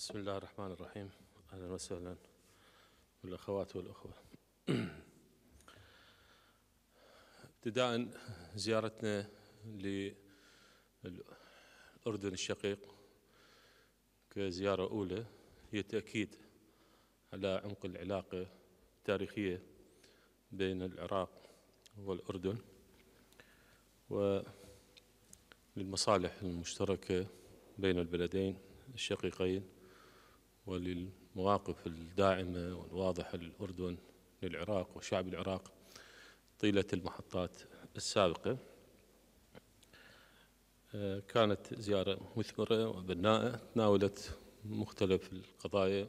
بسم الله الرحمن الرحيم أهلا وسهلا بالأخوات والأخوة ابتداء زيارتنا للأردن الشقيق كزيارة أولى هي تأكيد على عمق العلاقة التاريخية بين العراق والأردن وللمصالح المشتركة بين البلدين الشقيقين وللمواقف الداعمة والواضحة للأردن للعراق وشعب العراق طيلة المحطات السابقة آه، كانت زيارة مثمرة وبناءة تناولت مختلف القضايا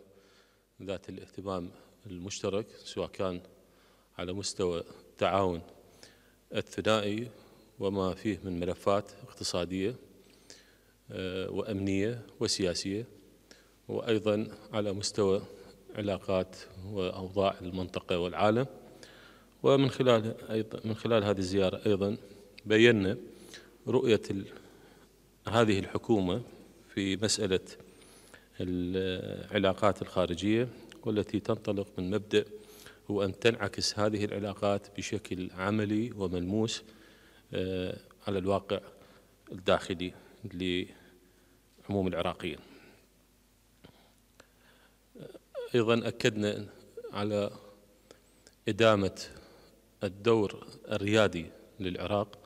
ذات الاهتمام المشترك سواء كان على مستوى التعاون الثنائي وما فيه من ملفات اقتصادية آه، وأمنية وسياسية وأيضا على مستوى علاقات وأوضاع المنطقة والعالم ومن خلال أيضا من خلال هذه الزيارة أيضا بينا رؤية هذه الحكومة في مسألة العلاقات الخارجية والتي تنطلق من مبدأ هو أن تنعكس هذه العلاقات بشكل عملي وملموس آه، على الواقع الداخلي لعموم العراقيين أيضا أكدنا على إدامة الدور الريادي للعراق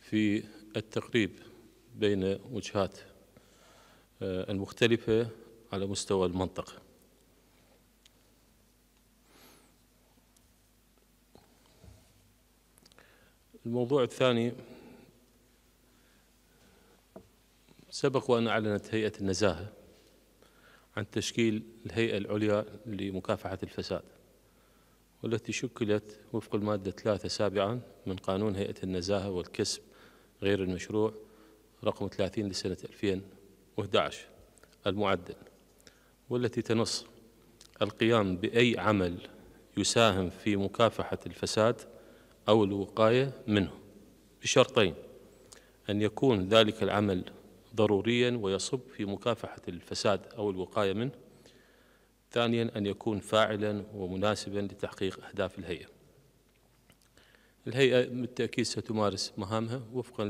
في التقريب بين وجهات آه، المختلفة على مستوى المنطقة الموضوع الثاني سبق وأن أعلنت هيئة النزاهة عن تشكيل الهيئة العليا لمكافحة الفساد والتي شكلت وفق المادة ثلاثة سابعا من قانون هيئة النزاهة والكسب غير المشروع رقم 30 لسنة 2011 المعدل والتي تنص القيام بأي عمل يساهم في مكافحة الفساد أو الوقاية منه بشرطين أن يكون ذلك العمل ضروريا ويصب في مكافحة الفساد أو الوقاية منه ثانيا أن يكون فاعلا ومناسبا لتحقيق أهداف الهيئة الهيئة بالتأكيد ستمارس مهامها وفقا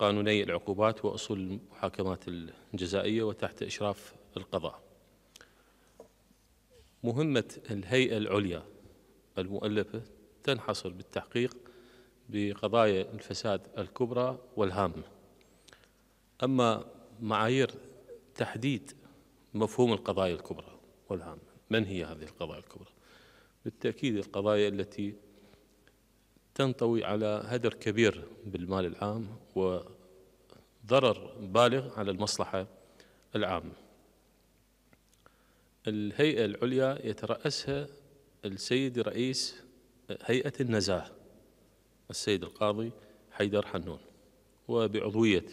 لقانوني العقوبات وأصول المحاكمات الجزائية وتحت إشراف القضاء مهمة الهيئة العليا المؤلفة تنحصر بالتحقيق بقضايا الفساد الكبرى والهامه أما معايير تحديد مفهوم القضايا الكبرى والهامة من هي هذه القضايا الكبرى بالتأكيد القضايا التي تنطوي على هدر كبير بالمال العام وضرر بالغ على المصلحة العامة الهيئة العليا يترأسها السيد رئيس هيئة النزاهة السيد القاضي حيدر حنون وبعضوية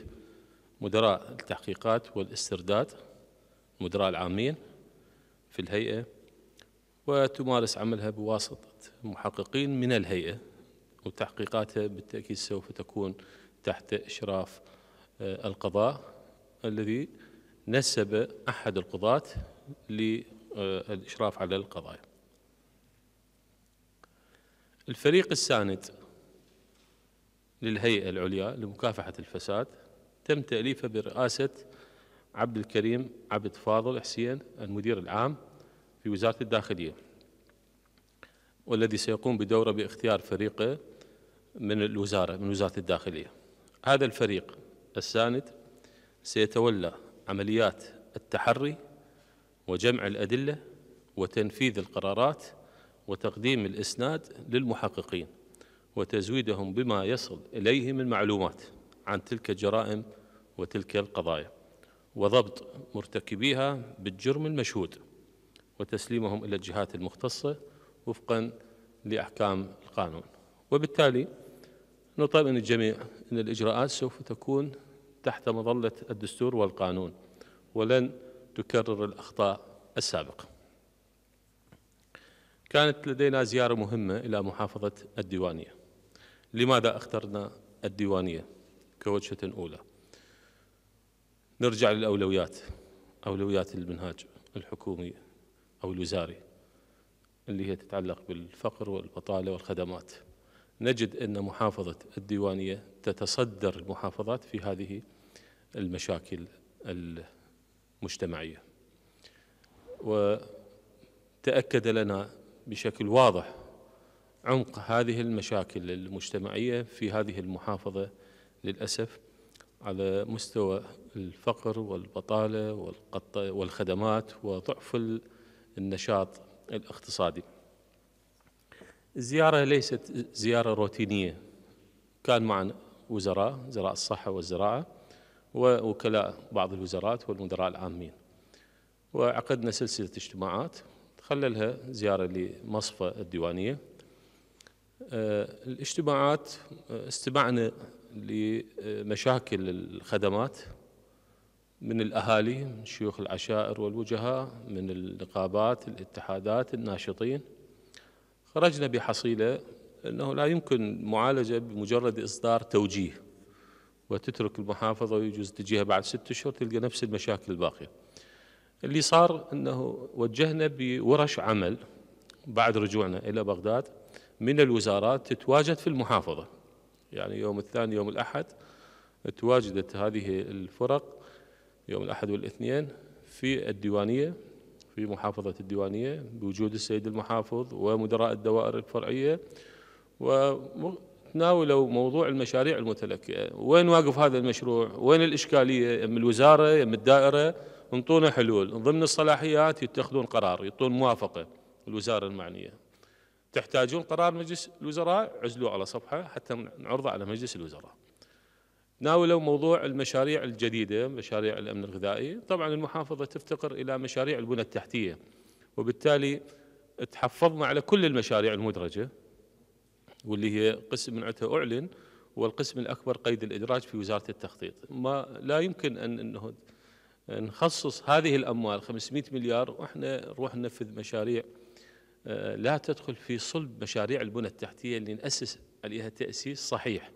مدراء التحقيقات والاسترداد مدراء العامين في الهيئة وتمارس عملها بواسطة محققين من الهيئة وتحقيقاتها بالتأكيد سوف تكون تحت إشراف آه، القضاء الذي نسب أحد القضاة للإشراف آه، على القضايا الفريق الساند للهيئة العليا لمكافحة الفساد تم تأليفه برئاسة عبد الكريم عبد فاضل حسين المدير العام في وزارة الداخلية والذي سيقوم بدوره باختيار فريقه من الوزارة من وزارة الداخلية هذا الفريق الساند سيتولى عمليات التحري وجمع الأدلة وتنفيذ القرارات وتقديم الإسناد للمحققين وتزويدهم بما يصل إليه من معلومات عن تلك الجرائم وتلك القضايا وضبط مرتكبيها بالجرم المشهود وتسليمهم إلى الجهات المختصة وفقا لأحكام القانون وبالتالي نطلب من الجميع أن الإجراءات سوف تكون تحت مظلة الدستور والقانون ولن تكرر الأخطاء السابقة كانت لدينا زيارة مهمة إلى محافظة الديوانية لماذا اخترنا الديوانية كوجهة أولى نرجع للأولويات أولويات المنهاج الحكومي أو الوزاري اللي هي تتعلق بالفقر والبطالة والخدمات نجد أن محافظة الديوانية تتصدر المحافظات في هذه المشاكل المجتمعية وتأكد لنا بشكل واضح عمق هذه المشاكل المجتمعية في هذه المحافظة للأسف على مستوى الفقر والبطالة والخدمات وضعف النشاط الاقتصادي الزيارة ليست زيارة روتينية كان معنا وزراء وزراء الصحة والزراعة ووكلاء بعض الوزارات والمدراء العامين وعقدنا سلسلة اجتماعات خللها زيارة لمصفى الديوانية آه، الاجتماعات آه، استمعنا لمشاكل الخدمات من الأهالي من شيوخ العشائر والوجهاء من النقابات الاتحادات الناشطين خرجنا بحصيلة أنه لا يمكن معالجة بمجرد إصدار توجيه وتترك المحافظة ويجوز تجيها بعد ست أشهر تلقى نفس المشاكل الباقية اللي صار أنه وجهنا بورش عمل بعد رجوعنا إلى بغداد من الوزارات تتواجد في المحافظة يعني يوم الثاني يوم الأحد تواجدت هذه الفرق يوم الأحد والاثنين في الديوانية في محافظة الديوانية بوجود السيد المحافظ ومدراء الدوائر الفرعية وتناولوا موضوع المشاريع المتلكئة وين واقف هذا المشروع وين الإشكالية من الوزارة من الدائرة انطونا حلول ضمن الصلاحيات يتخذون قرار يعطون موافقة الوزارة المعنية تحتاجون قرار مجلس الوزراء عزلوه على صفحة حتى نعرضه على مجلس الوزراء ناولوا موضوع المشاريع الجديدة مشاريع الأمن الغذائي طبعا المحافظة تفتقر إلى مشاريع البنى التحتية وبالتالي تحفظنا على كل المشاريع المدرجة واللي هي قسم من عندها أعلن والقسم الأكبر قيد الإدراج في وزارة التخطيط ما لا يمكن أن أنه نخصص هذه الأموال 500 مليار وإحنا نروح ننفذ مشاريع آه، لا تدخل في صلب مشاريع البنى التحتية اللي نأسس عليها تأسيس صحيح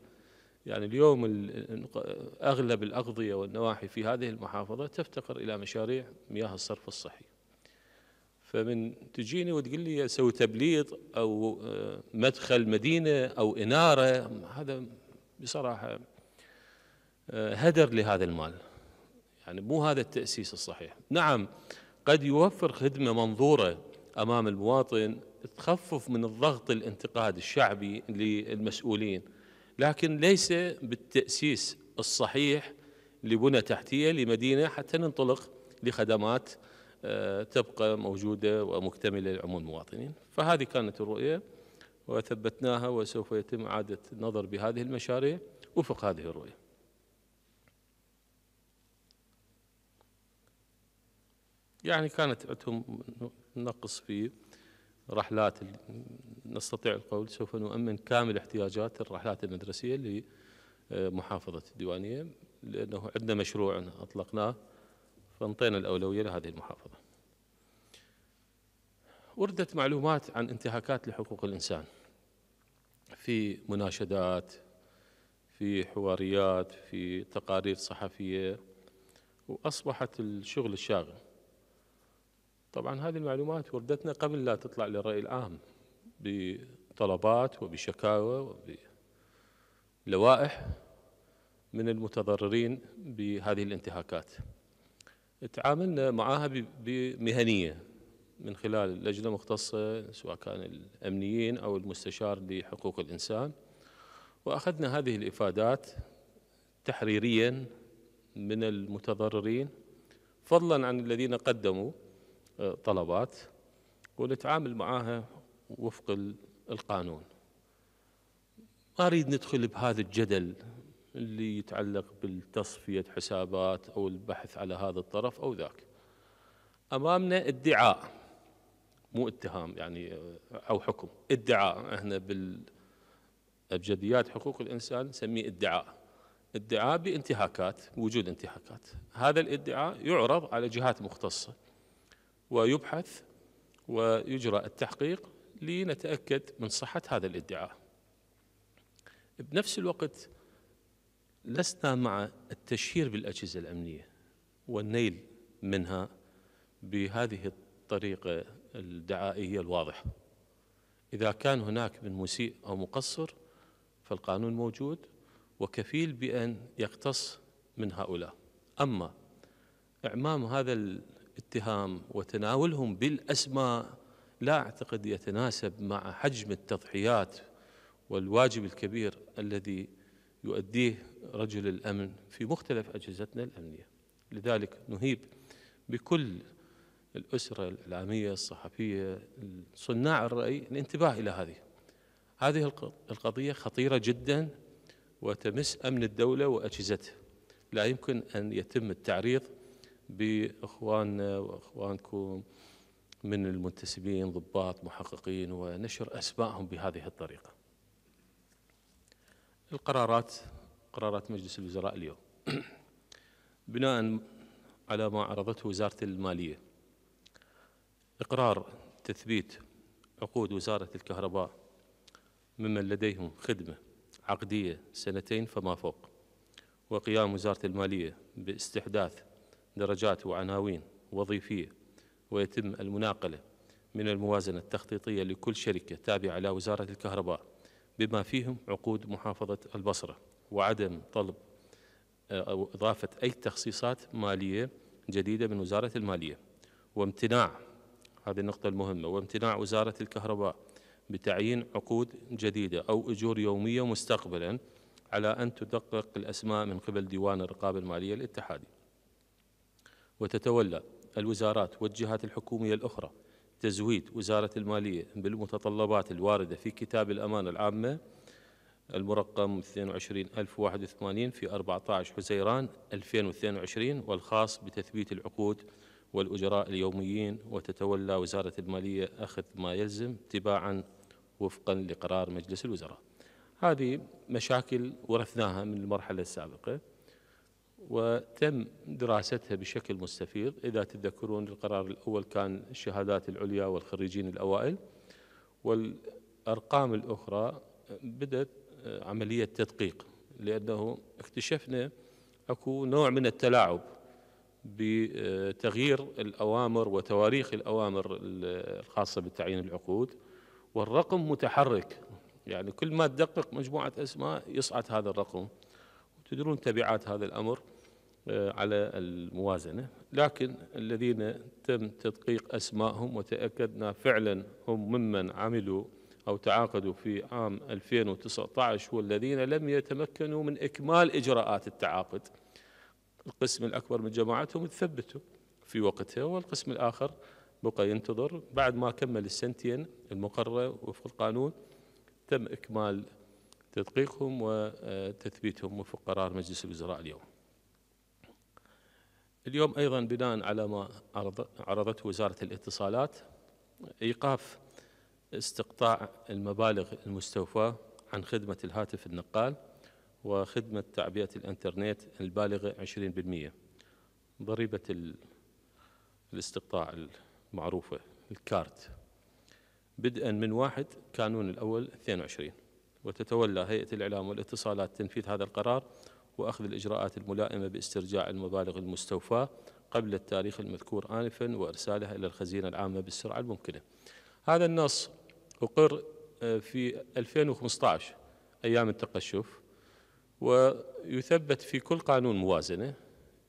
يعني اليوم أغلب الأغضية والنواحي في هذه المحافظة تفتقر إلى مشاريع مياه الصرف الصحي فمن تجيني وتقول لي اسوي تبليط او آه، مدخل مدينه او اناره هذا بصراحه آه، هدر لهذا المال يعني مو هذا التاسيس الصحيح نعم قد يوفر خدمه منظوره امام المواطن تخفف من الضغط الانتقاد الشعبي للمسؤولين لكن ليس بالتاسيس الصحيح لبنى تحتيه لمدينه حتى ننطلق لخدمات آه، تبقى موجوده ومكتمله لعموم المواطنين فهذه كانت الرؤيه وثبتناها وسوف يتم اعاده النظر بهذه المشاريع وفق هذه الرؤيه يعني كانت عندهم نقص في رحلات نستطيع القول سوف نؤمن كامل احتياجات الرحلات المدرسية لمحافظة الديوانية لأنه عندنا مشروع أطلقناه فانطينا الأولوية لهذه المحافظة وردت معلومات عن انتهاكات لحقوق الإنسان في مناشدات في حواريات في تقارير صحفية وأصبحت الشغل الشاغل طبعا هذه المعلومات وردتنا قبل لا تطلع للرأي العام بطلبات وبشكاوى وبلوائح من المتضررين بهذه الانتهاكات تعاملنا معها بمهنية من خلال لجنة مختصة سواء كان الأمنيين أو المستشار لحقوق الإنسان وأخذنا هذه الإفادات تحريريا من المتضررين فضلا عن الذين قدموا طلبات ونتعامل معاها وفق القانون ما أريد ندخل بهذا الجدل اللي يتعلق بالتصفية حسابات أو البحث على هذا الطرف أو ذاك أمامنا ادعاء مو اتهام يعني أو حكم ادعاء احنا بالأبجديات حقوق الإنسان نسميه ادعاء ادعاء بانتهاكات وجود انتهاكات هذا الادعاء يعرض على جهات مختصة ويبحث ويجرى التحقيق لنتأكد من صحة هذا الادعاء بنفس الوقت لسنا مع التشهير بالأجهزة الأمنية والنيل منها بهذه الطريقة الدعائية الواضحة إذا كان هناك من مسيء أو مقصر فالقانون موجود وكفيل بأن يقتص من هؤلاء أما إعمام هذا اتهام وتناولهم بالاسماء لا اعتقد يتناسب مع حجم التضحيات والواجب الكبير الذي يؤديه رجل الامن في مختلف اجهزتنا الامنيه. لذلك نهيب بكل الاسره الاعلاميه الصحفيه صناع الراي الانتباه الى هذه. هذه القضيه خطيره جدا وتمس امن الدوله واجهزتها. لا يمكن ان يتم التعريض باخواننا واخوانكم من المنتسبين ضباط محققين ونشر اسمائهم بهذه الطريقه. القرارات قرارات مجلس الوزراء اليوم بناء على ما عرضته وزاره الماليه اقرار تثبيت عقود وزاره الكهرباء ممن لديهم خدمه عقديه سنتين فما فوق وقيام وزاره الماليه باستحداث درجات وعناوين وظيفية ويتم المناقلة من الموازنة التخطيطية لكل شركة تابعة لوزارة الكهرباء بما فيهم عقود محافظة البصرة وعدم طلب آه، أو إضافة أي تخصيصات مالية جديدة من وزارة المالية وامتناع هذه النقطة المهمة وامتناع وزارة الكهرباء بتعيين عقود جديدة أو أجور يومية مستقبلا على أن تدقق الأسماء من قبل ديوان الرقابة المالية الاتحادي وتتولى الوزارات والجهات الحكومية الأخرى تزويد وزارة المالية بالمتطلبات الواردة في كتاب الأمانة العامة المرقم 22081 في 14 حزيران 2022 والخاص بتثبيت العقود والأجراء اليوميين وتتولى وزارة المالية أخذ ما يلزم تباعا وفقا لقرار مجلس الوزراء هذه مشاكل ورثناها من المرحلة السابقة وتم دراستها بشكل مستفيض إذا تتذكرون القرار الأول كان الشهادات العليا والخريجين الأوائل والأرقام الأخرى بدأت عملية تدقيق لأنه اكتشفنا أكو نوع من التلاعب بتغيير الأوامر وتواريخ الأوامر الخاصة بتعيين العقود والرقم متحرك يعني كل ما تدقق مجموعة أسماء يصعد هذا الرقم تدرون تبعات هذا الأمر آه، على الموازنة لكن الذين تم تدقيق أسمائهم وتأكدنا فعلا هم ممن عملوا أو تعاقدوا في عام 2019 والذين لم يتمكنوا من إكمال إجراءات التعاقد القسم الأكبر من جماعتهم تثبتوا في وقتها والقسم الآخر بقى ينتظر بعد ما كمل السنتين المقررة وفق القانون تم إكمال تدقيقهم وتثبيتهم وفق قرار مجلس الوزراء اليوم اليوم أيضا بناء على ما عرضته وزارة الاتصالات إيقاف استقطاع المبالغ المستوفاة عن خدمة الهاتف النقال وخدمة تعبئة الإنترنت البالغة 20% ضريبة الاستقطاع المعروفة الكارت بدءا من 1 كانون الأول 22 وتتولى هيئة الإعلام والاتصالات تنفيذ هذا القرار وأخذ الإجراءات الملائمة باسترجاع المبالغ المستوفاة قبل التاريخ المذكور آنفا وإرسالها إلى الخزينة العامة بالسرعة الممكنة هذا النص أقر آه، في 2015 أيام التقشف ويثبت في كل قانون موازنة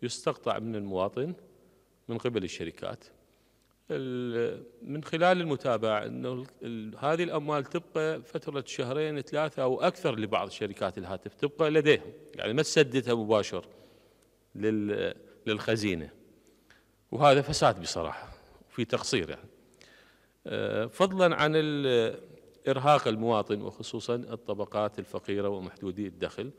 يستقطع من المواطن من قبل الشركات من خلال المتابعة أنه هذه الأموال تبقى فترة شهرين ثلاثة أو أكثر لبعض شركات الهاتف تبقى لديهم يعني ما تسددها مباشر للخزينة وهذا فساد بصراحة في تقصير يعني آه، فضلا عن إرهاق المواطن وخصوصا الطبقات الفقيرة ومحدودي الدخل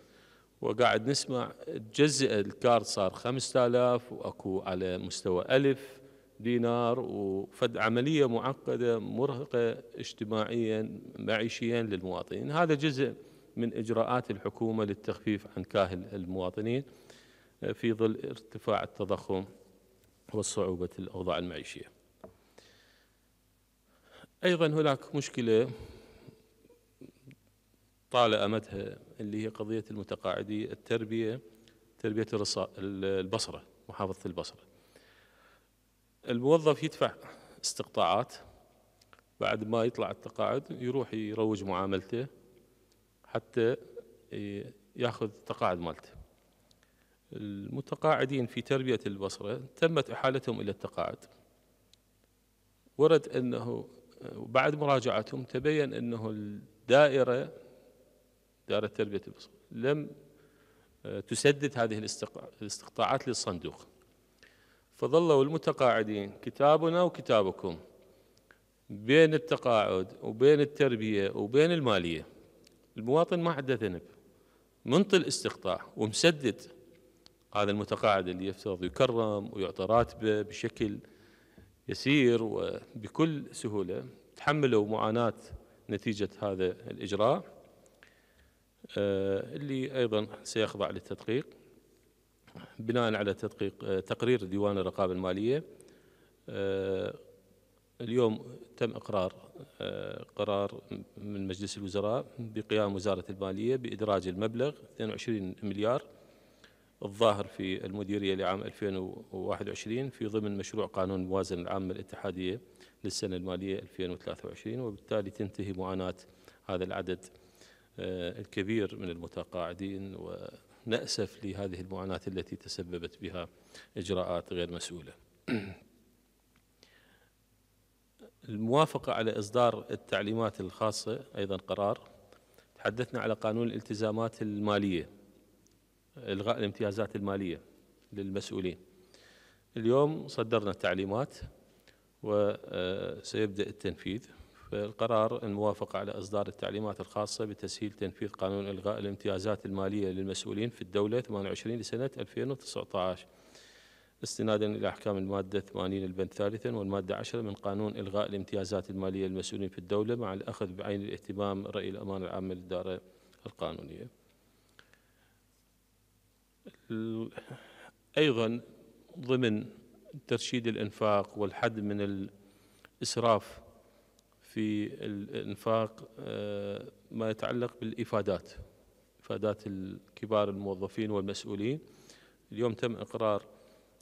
وقاعد نسمع جزء الكارت صار 5000 وأكو على مستوى ألف دينار وفد عملية معقدة مرهقة اجتماعيا معيشيا للمواطنين هذا جزء من إجراءات الحكومة للتخفيف عن كاهل المواطنين آه، في ظل ارتفاع التضخم وصعوبة الأوضاع المعيشية أيضا هناك مشكلة طال أمدها اللي هي قضية المتقاعدي التربية تربية البصرة محافظة البصرة الموظف يدفع استقطاعات بعد ما يطلع التقاعد يروح يروج معاملته حتى ياخذ التقاعد مالته المتقاعدين في تربية البصرة تمت إحالتهم إلى التقاعد ورد أنه بعد مراجعتهم تبين أنه الدائرة دائرة تربية البصرة لم تسدد هذه الاستقطاعات للصندوق فظلوا المتقاعدين كتابنا وكتابكم بين التقاعد وبين التربية وبين المالية المواطن ما عنده ذنب منطي الاستقطاع ومسدد هذا المتقاعد اللي يفترض يكرم ويعطى راتبه بشكل يسير وبكل سهولة تحملوا معاناة نتيجة هذا الإجراء آه، اللي أيضا سيخضع للتدقيق بناء على تدقيق آه، تقرير ديوان الرقابة المالية آه، اليوم تم إقرار آه، قرار من مجلس الوزراء بقيام وزارة المالية بإدراج المبلغ 22 مليار الظاهر في المديرية لعام 2021 في ضمن مشروع قانون الموازنة العامة الاتحادية للسنة المالية 2023 وبالتالي تنتهي معاناة هذا العدد الكبير من المتقاعدين و نأسف لهذه المعاناة التي تسببت بها إجراءات غير مسؤولة الموافقة على إصدار التعليمات الخاصة أيضا قرار تحدثنا على قانون الالتزامات المالية إلغاء الامتيازات المالية للمسؤولين اليوم صدرنا التعليمات وسيبدأ آه، التنفيذ القرار الموافقة على إصدار التعليمات الخاصة بتسهيل تنفيذ قانون إلغاء الامتيازات المالية للمسؤولين في الدولة 28 لسنة 2019 استنادا إلى أحكام المادة 80 البند ثالثا والمادة 10 من قانون إلغاء الامتيازات المالية للمسؤولين في الدولة مع الأخذ بعين الاهتمام رأي الأمانة العامة للدارة القانونية أيضا ضمن ترشيد الإنفاق والحد من الإسراف في الانفاق آه، ما يتعلق بالافادات افادات كبار الموظفين والمسؤولين اليوم تم اقرار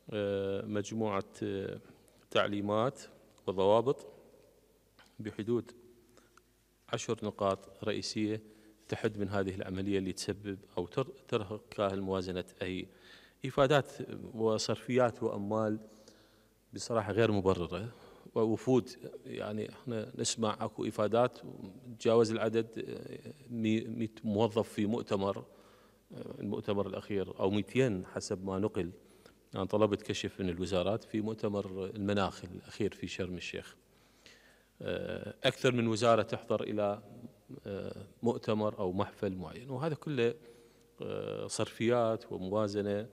آه، مجموعه آه، تعليمات وضوابط بحدود عشر نقاط رئيسيه تحد من هذه العمليه اللي تسبب او ترهق كاهل موازنه اي افادات وصرفيات واموال بصراحه غير مبرره ووفود يعني احنا نسمع اكو افادات تجاوز العدد 100 موظف في مؤتمر المؤتمر الاخير او 200 حسب ما نقل انا يعني طلبت كشف من الوزارات في مؤتمر المناخ الاخير في شرم الشيخ اكثر من وزاره تحضر الى مؤتمر او محفل معين وهذا كله صرفيات وموازنه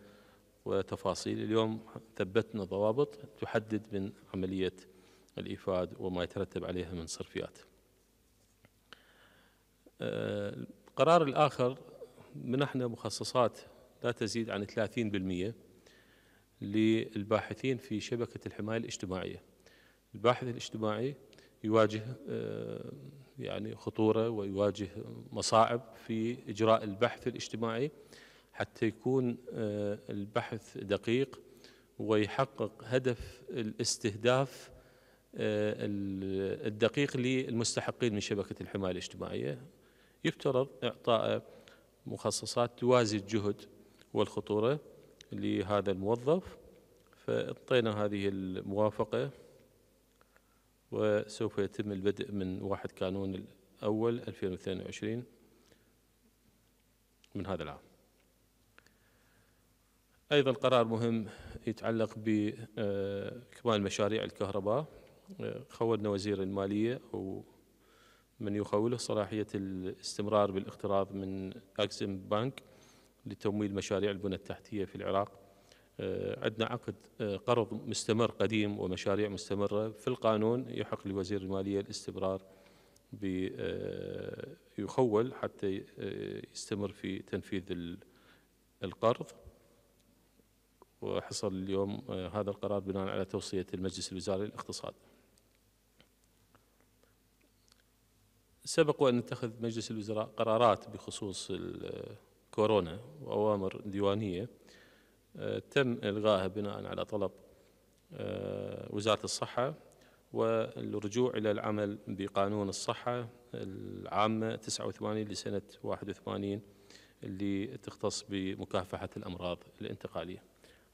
وتفاصيل اليوم ثبتنا ضوابط تحدد من عمليه الإيفاد وما يترتب عليها من صرفيات أه، القرار الآخر منحنا مخصصات لا تزيد عن 30% للباحثين في شبكة الحماية الاجتماعية الباحث الاجتماعي يواجه أه، يعني خطورة ويواجه مصاعب في إجراء البحث الاجتماعي حتى يكون أه، البحث دقيق ويحقق هدف الاستهداف آه، الدقيق للمستحقين من شبكة الحماية الاجتماعية يفترض إعطاء مخصصات توازي الجهد والخطورة لهذا الموظف فأعطينا هذه الموافقة وسوف يتم البدء من 1 كانون الأول 2022 من هذا العام أيضا قرار مهم يتعلق بكمال آه، مشاريع الكهرباء خولنا وزير المالية أو من يخوله صلاحية الاستمرار بالاقتراض من أكسم بنك لتمويل مشاريع البنى التحتية في العراق آه، عندنا عقد آه، قرض مستمر قديم ومشاريع مستمرة في القانون يحق لوزير المالية الاستمرار آه، يخول حتى يستمر في تنفيذ القرض وحصل اليوم هذا القرار بناء على توصية المجلس الوزاري للاقتصاد سبق وأن اتخذ مجلس الوزراء قرارات بخصوص الكورونا وأوامر ديوانية آه، تم إلغائها بناء على طلب آه، وزارة الصحة والرجوع إلى العمل بقانون الصحة العامة 89 لسنة 81 اللي تختص بمكافحة الأمراض الانتقالية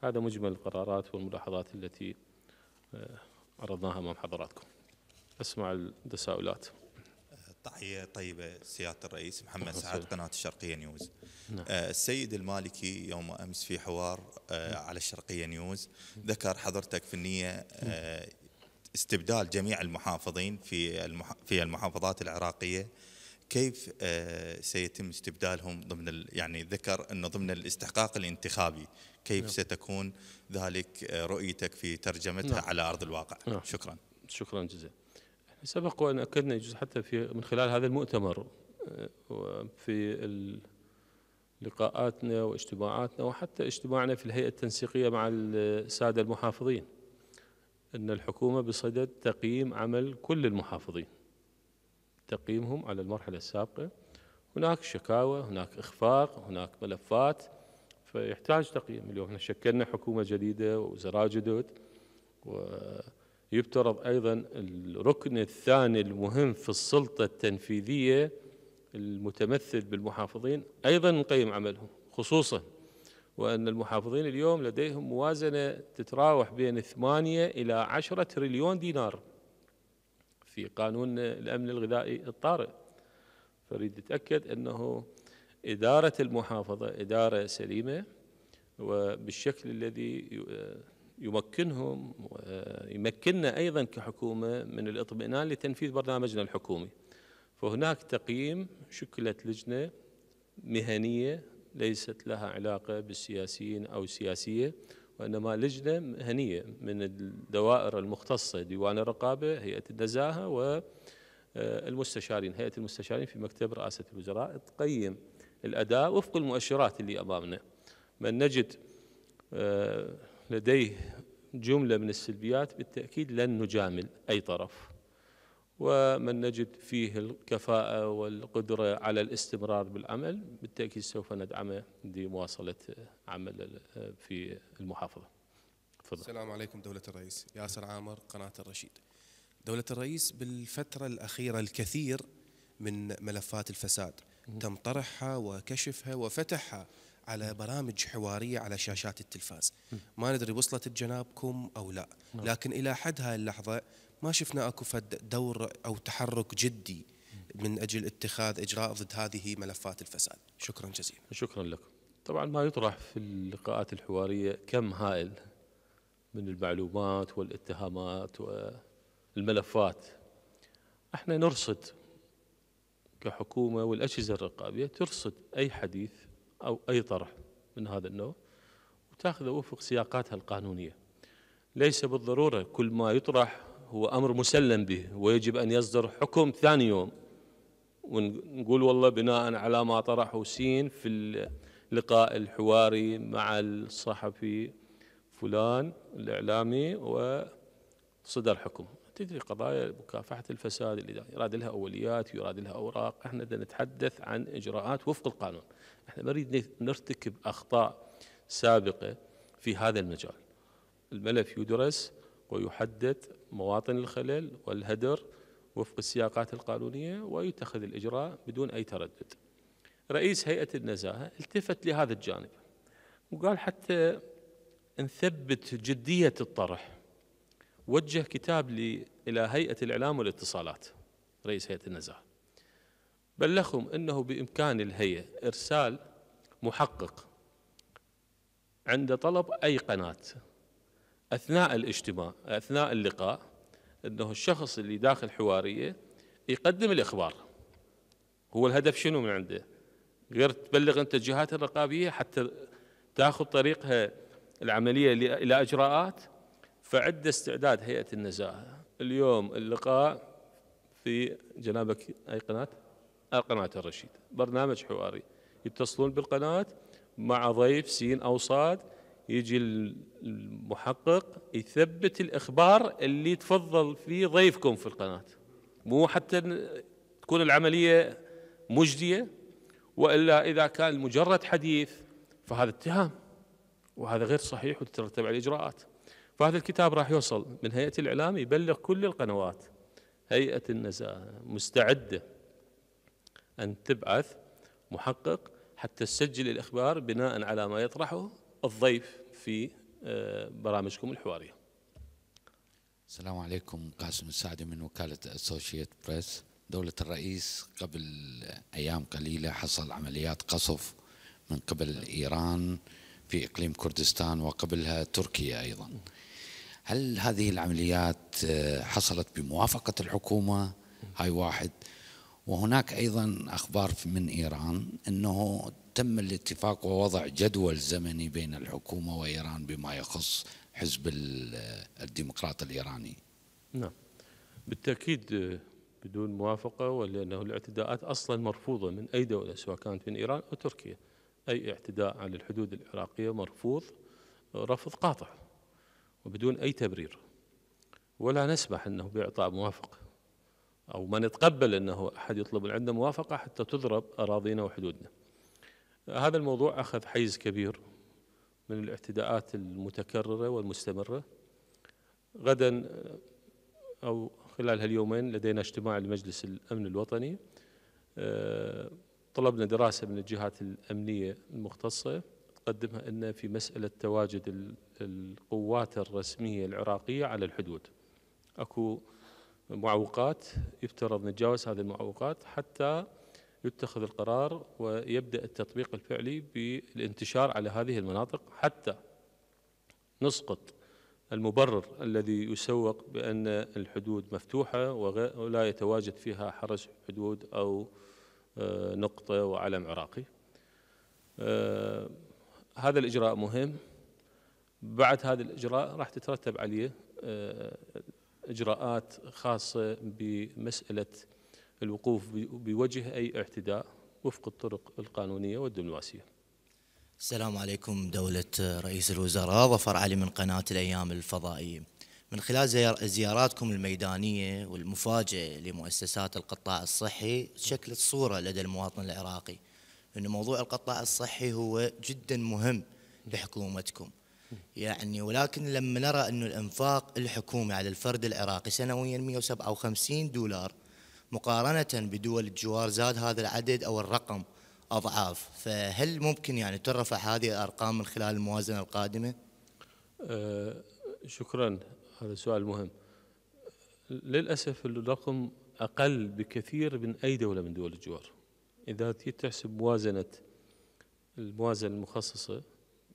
هذا مجمل القرارات والملاحظات التي آه، عرضناها أمام حضراتكم أسمع التساؤلات تحية طيبة سيادة الرئيس محمد سعد قناة الشرقية نيوز نعم. آه، السيد المالكي يوم أمس في حوار آه، نعم. على الشرقية نيوز نعم. ذكر حضرتك في النية آه، استبدال جميع المحافظين في في المحافظات العراقية كيف سيتم استبدالهم ضمن يعني ذكر أنه ضمن الاستحقاق الانتخابي كيف ستكون ذلك رؤيتك في ترجمتها على أرض الواقع شكرا شكرا جزيلا سبق وان اكدنا يجوز حتى في من خلال هذا المؤتمر آه، في لقاءاتنا واجتماعاتنا وحتى اجتماعنا في الهيئه التنسيقيه مع الساده المحافظين ان الحكومه بصدد تقييم عمل كل المحافظين تقييمهم على المرحله السابقه هناك شكاوى هناك اخفاق هناك ملفات فيحتاج تقييم اليوم احنا شكلنا حكومه جديده ووزراء جدد و يفترض أيضا الركن الثاني المهم في السلطة التنفيذية المتمثل بالمحافظين أيضا نقيم عملهم خصوصا وأن المحافظين اليوم لديهم موازنة تتراوح بين 8 إلى 10 تريليون دينار في قانون الأمن الغذائي الطارئ فريد أتأكد أنه إدارة المحافظة إدارة سليمة وبالشكل الذي يمكنهم يمكننا أيضا كحكومة من الاطمئنان لتنفيذ برنامجنا الحكومي فهناك تقييم شكلت لجنة مهنية ليست لها علاقة بالسياسيين أو السياسية وإنما لجنة مهنية من الدوائر المختصة ديوان الرقابة هيئة النزاهة والمستشارين آه، هيئة المستشارين في مكتب رئاسة الوزراء تقيم الأداء وفق المؤشرات اللي أمامنا من نجد آه، لديه جملة من السلبيات بالتأكيد لن نجامل أي طرف ومن نجد فيه الكفاءة والقدرة على الاستمرار بالعمل بالتأكيد سوف ندعمه لمواصلة عمل في المحافظة فضل. السلام عليكم دولة الرئيس ياسر عامر قناة الرشيد دولة الرئيس بالفترة الأخيرة الكثير من ملفات الفساد تم طرحها وكشفها وفتحها على برامج حواريه على شاشات التلفاز ما ندري وصلت بجنابكم او لا نعم. لكن الى حد هاي اللحظه ما شفنا اكو فد دور او تحرك جدي من اجل اتخاذ اجراء ضد هذه ملفات الفساد شكرا جزيلا شكرا لكم طبعا ما يطرح في اللقاءات الحواريه كم هائل من المعلومات والاتهامات والملفات احنا نرصد كحكومه والاجهزه الرقابيه ترصد اي حديث أو أي طرح من هذا النوع وتاخذه وفق سياقاتها القانونية ليس بالضرورة كل ما يطرح هو أمر مسلم به ويجب أن يصدر حكم ثاني يوم ونقول والله بناء على ما طرحه سين في اللقاء الحواري مع الصحفي فلان الإعلامي وصدر حكم تجري قضايا مكافحة الفساد اللي يراد لها أوليات يراد لها أوراق احنا نتحدث عن إجراءات وفق القانون احنا ما نريد نرتكب أخطاء سابقة في هذا المجال الملف يدرس ويحدد مواطن الخلل والهدر وفق السياقات القانونية ويتخذ الإجراء بدون أي تردد رئيس هيئة النزاهة التفت لهذا الجانب وقال حتى نثبت جدية الطرح وجه كتاب لي إلى هيئة الإعلام والاتصالات رئيس هيئة النزاهة بلغهم أنه بإمكان الهيئة إرسال محقق عند طلب أي قناة أثناء الاجتماع أثناء اللقاء أنه الشخص اللي داخل حوارية يقدم الإخبار هو الهدف شنو من عنده غير تبلغ أنت الجهات الرقابية حتى تأخذ طريقها العملية إلى إجراءات فعد استعداد هيئة النزاهة اليوم اللقاء في جنابك أي قناة؟ آه، قناة الرشيد برنامج حواري يتصلون بالقناة مع ضيف سين أو صاد يجي المحقق يثبت الإخبار اللي تفضل فيه ضيفكم في القناة مو حتى تكون العملية مجدية وإلا إذا كان مجرد حديث فهذا اتهام وهذا غير صحيح وتترتب عليه إجراءات فهذا الكتاب راح يوصل من هيئة الإعلام يبلغ كل القنوات هيئة النزاهة مستعدة أن تبعث محقق حتى تسجل الإخبار بناء على ما يطرحه الضيف في آه، برامجكم الحوارية السلام عليكم قاسم السعدي من وكالة أسوشيت بريس دولة الرئيس قبل أيام قليلة حصل عمليات قصف من قبل إيران في إقليم كردستان وقبلها تركيا أيضا هل هذه العمليات آه، حصلت بموافقة الحكومة هاي واحد وهناك أيضا أخبار من إيران أنه تم الاتفاق ووضع جدول زمني بين الحكومة وإيران بما يخص حزب آه، الديمقراط الإيراني نعم بالتأكيد آه، بدون موافقة ولأنه الاعتداءات أصلا مرفوضة من أي دولة سواء كانت من إيران أو تركيا أي اعتداء على الحدود العراقية مرفوض رفض قاطع وبدون أي تبرير ولا نسمح أنه بإعطاء موافقة أو ما نتقبل أنه أحد يطلب من عندنا موافقة حتى تضرب أراضينا وحدودنا هذا الموضوع أخذ حيز كبير من الاعتداءات المتكررة والمستمرة غدا أو خلال هاليومين لدينا اجتماع لمجلس الأمن الوطني آه، طلبنا دراسة من الجهات الأمنية المختصة تقدمها لنا في مسألة تواجد القوات الرسمية العراقية على الحدود أكو معوقات يفترض نتجاوز هذه المعوقات حتى يتخذ القرار ويبدأ التطبيق الفعلي بالانتشار على هذه المناطق حتى نسقط المبرر الذي يسوق بأن الحدود مفتوحة ولا يتواجد فيها حرس حدود أو آه، نقطة وعلم عراقي آه، هذا الإجراء مهم بعد هذا الاجراء راح تترتب عليه آه، اجراءات خاصه بمساله الوقوف بوجه اي اعتداء وفق الطرق القانونيه والدبلوماسيه. السلام عليكم دولة رئيس الوزراء ظفر علي من قناة الأيام الفضائية من خلال زياراتكم الميدانية والمفاجئة لمؤسسات القطاع الصحي شكلت صورة لدى المواطن العراقي أن موضوع القطاع الصحي هو جدا مهم لحكومتكم يعني ولكن لما نرى أن الإنفاق الحكومي على الفرد العراقي سنويا 157 دولار مقارنة بدول الجوار زاد هذا العدد أو الرقم أضعاف فهل ممكن يعني ترفع هذه الأرقام من خلال الموازنة القادمة؟ أه شكرا هذا سؤال مهم للأسف الرقم أقل بكثير من أي دولة من دول الجوار إذا تحسب موازنة الموازنة المخصصة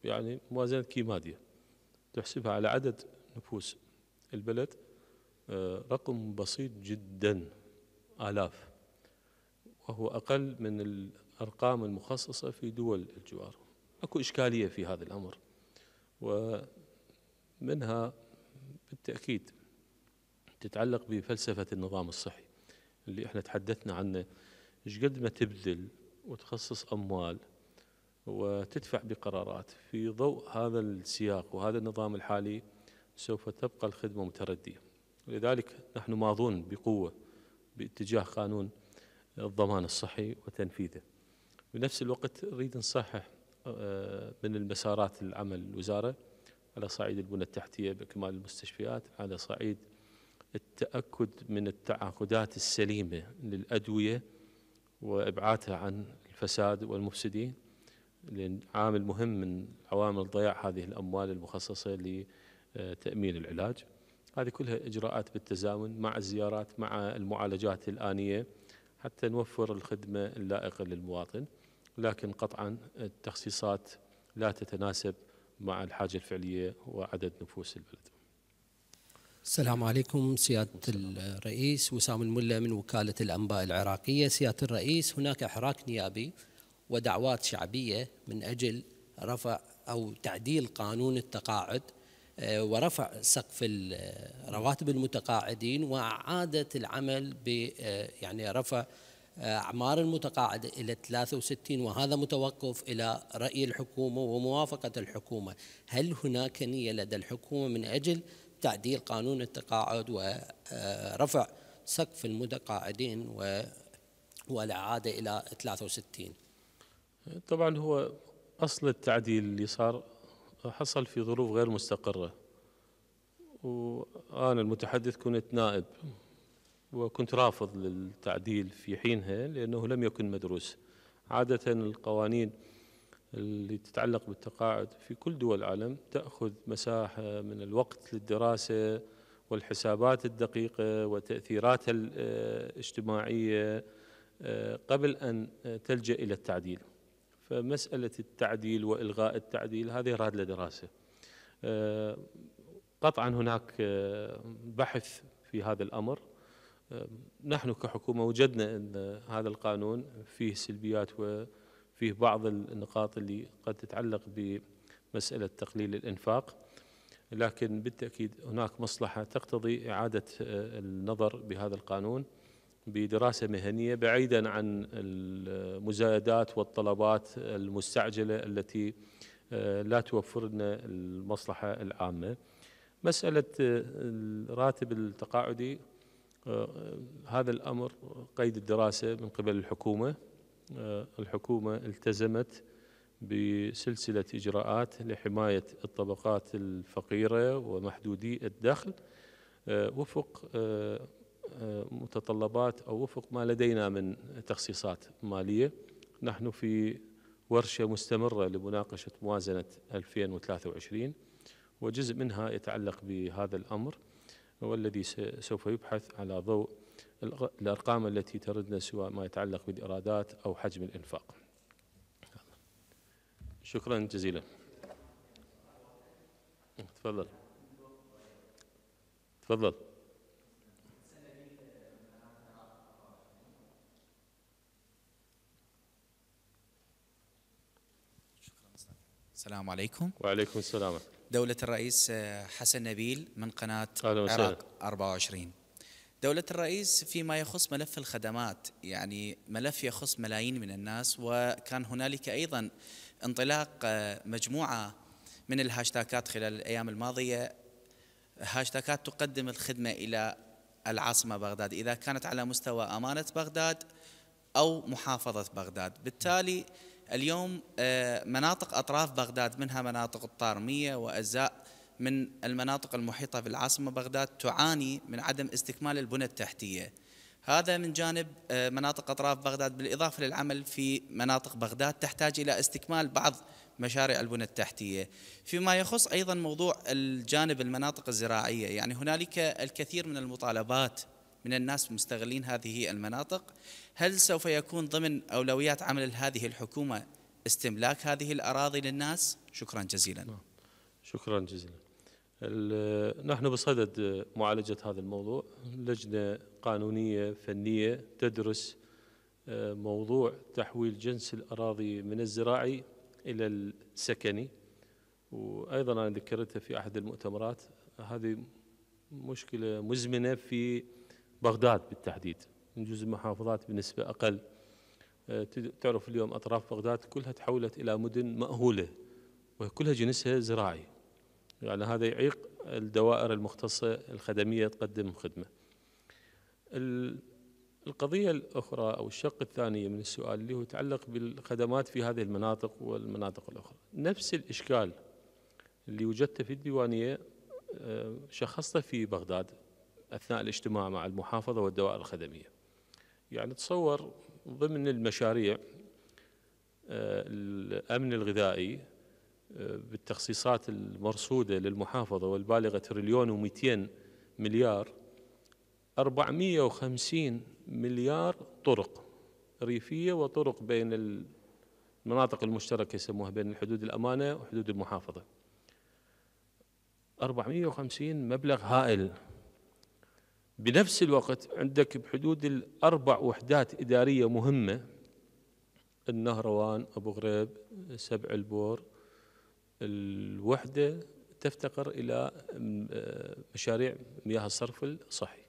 يعني موازنة كيمادية تحسبها على عدد نفوس البلد آه، رقم بسيط جدا آلاف وهو أقل من الأرقام المخصصة في دول الجوار أكو إشكالية في هذا الأمر ومنها بالتأكيد تتعلق بفلسفة النظام الصحي اللي احنا تحدثنا عنه ايش قد ما تبذل وتخصص أموال وتدفع بقرارات في ضوء هذا السياق وهذا النظام الحالي سوف تبقى الخدمة متردية ولذلك نحن ماضون بقوة باتجاه قانون الضمان الصحي وتنفيذه بنفس الوقت نريد نصحح آه، من المسارات العمل الوزارة على صعيد البنى التحتية بإكمال المستشفيات على صعيد التأكد من التعاقدات السليمة للأدوية وإبعادها عن الفساد والمفسدين عامل مهم من عوامل ضياع هذه الأموال المخصصة لتأمين العلاج هذه كلها إجراءات بالتزامن مع الزيارات مع المعالجات الآنية حتى نوفر الخدمة اللائقة للمواطن لكن قطعا التخصيصات لا تتناسب مع الحاجة الفعلية وعدد نفوس البلد السلام عليكم سيادة الرئيس وسام الملا من وكالة الأنباء العراقية سيادة الرئيس هناك حراك نيابي ودعوات شعبيه من اجل رفع او تعديل قانون التقاعد آه، ورفع سقف آه، رواتب المتقاعدين واعاده العمل ب آه، يعني رفع أعمار المتقاعد إلى 63 وهذا متوقف إلى رأي الحكومة وموافقة الحكومة هل هناك نية لدى الحكومة من أجل تعديل قانون التقاعد ورفع سقف المتقاعدين والإعادة إلى 63 طبعا هو أصل التعديل اللي صار حصل في ظروف غير مستقرة وأنا المتحدث كنت نائب وكنت رافض للتعديل في حينها لأنه لم يكن مدروس عادة القوانين اللي تتعلق بالتقاعد في كل دول العالم تأخذ مساحة من الوقت للدراسة والحسابات الدقيقة وتأثيراتها الاجتماعية آه، قبل أن تلجأ إلى التعديل فمسألة التعديل وإلغاء التعديل هذه راد لدراسة آه، قطعا هناك آه، بحث في هذا الأمر آه، نحن كحكومة وجدنا أن هذا القانون فيه سلبيات وفيه بعض النقاط اللي قد تتعلق بمسألة تقليل الإنفاق لكن بالتأكيد هناك مصلحة تقتضي إعادة النظر بهذا القانون بدراسة مهنية بعيدا عن المزايدات والطلبات المستعجلة التي آه، لا توفر لنا المصلحة العامة مسألة آه، الراتب التقاعدي آه، هذا الأمر قيد الدراسة من قبل الحكومة الحكومة التزمت بسلسلة إجراءات لحماية الطبقات الفقيرة ومحدودي الدخل وفق متطلبات أو وفق ما لدينا من تخصيصات مالية نحن في ورشة مستمرة لمناقشة موازنة 2023 وجزء منها يتعلق بهذا الأمر والذي سوف يبحث على ضوء الأرقام التي تردنا سواء ما يتعلق بالإيرادات أو حجم الإنفاق شكرا جزيلا تفضل تفضل السلام عليكم وعليكم السلام دولة الرئيس آه، حسن نبيل من قناة عراق 24 دولة الرئيس فيما يخص ملف الخدمات يعني ملف يخص ملايين من الناس وكان هنالك أيضا انطلاق آه، مجموعة من الهاشتاكات خلال الأيام الماضية هاشتاكات تقدم الخدمة إلى العاصمة بغداد إذا كانت على مستوى أمانة بغداد أو محافظة بغداد بالتالي اليوم آه، مناطق أطراف بغداد منها مناطق الطارمية وأجزاء من المناطق المحيطة بالعاصمة بغداد تعاني من عدم استكمال البنى التحتية هذا من جانب آه، مناطق أطراف بغداد بالإضافة للعمل في مناطق بغداد تحتاج إلى استكمال بعض مشاريع البنى التحتية فيما يخص أيضا موضوع الجانب المناطق الزراعية يعني هنالك الكثير من المطالبات من الناس مستغلين هذه المناطق هل سوف يكون ضمن أولويات عمل هذه الحكومة استملاك هذه الأراضي للناس شكرا جزيلا نعم. شكرا جزيلا نحن بصدد معالجة هذا الموضوع لجنة قانونية فنية تدرس آه، موضوع تحويل جنس الأراضي من الزراعي إلى السكني وأيضا أنا ذكرتها في أحد المؤتمرات هذه مشكلة مزمنة في بغداد بالتحديد من جزء محافظات بنسبة أقل آه، تعرف اليوم أطراف بغداد كلها تحولت إلى مدن مأهولة وكلها جنسها زراعي يعني هذا يعيق الدوائر المختصة الخدمية تقدم خدمة القضية الأخرى أو الشق الثاني من السؤال اللي هو يتعلق بالخدمات في هذه المناطق والمناطق الأخرى نفس الإشكال اللي وجدته في الديوانية آه، شخصته في بغداد أثناء الاجتماع مع المحافظة والدوائر الخدمية يعني تصور ضمن المشاريع آه، الأمن الغذائي آه، بالتخصيصات المرصودة للمحافظة والبالغة تريليون ومئتين مليار 450 مليار طرق ريفية وطرق بين المناطق المشتركة يسموها بين الحدود الأمانة وحدود المحافظة 450 مبلغ هائل بنفس الوقت عندك بحدود الأربع وحدات إدارية مهمة النهروان أبو غريب سبع البور الوحدة تفتقر إلى آه، مشاريع مياه الصرف الصحي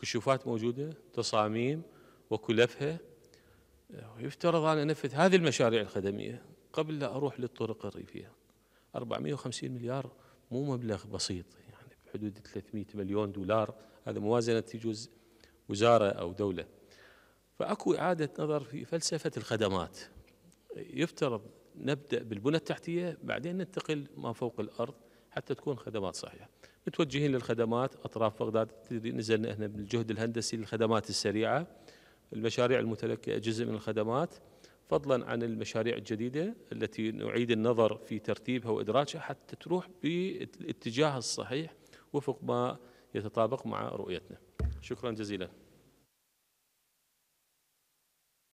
كشوفات موجودة تصاميم وكلفها يفترض أن أنفذ هذه المشاريع الخدمية قبل لا أروح للطرق الريفية 450 مليار مو مبلغ بسيط يعني بحدود 300 مليون دولار هذا موازنة يجوز وزارة أو دولة فأكو إعادة نظر في فلسفة الخدمات يفترض نبدأ بالبنى التحتية بعدين ننتقل ما فوق الأرض حتى تكون خدمات صحيحة متوجهين للخدمات أطراف بغداد نزلنا إحنا بالجهد الهندسي للخدمات السريعة المشاريع المتلكئة جزء من الخدمات فضلا عن المشاريع الجديدة التي نعيد النظر في ترتيبها وإدراجها حتى تروح بالاتجاه الصحيح وفق ما يتطابق مع رؤيتنا شكرا جزيلا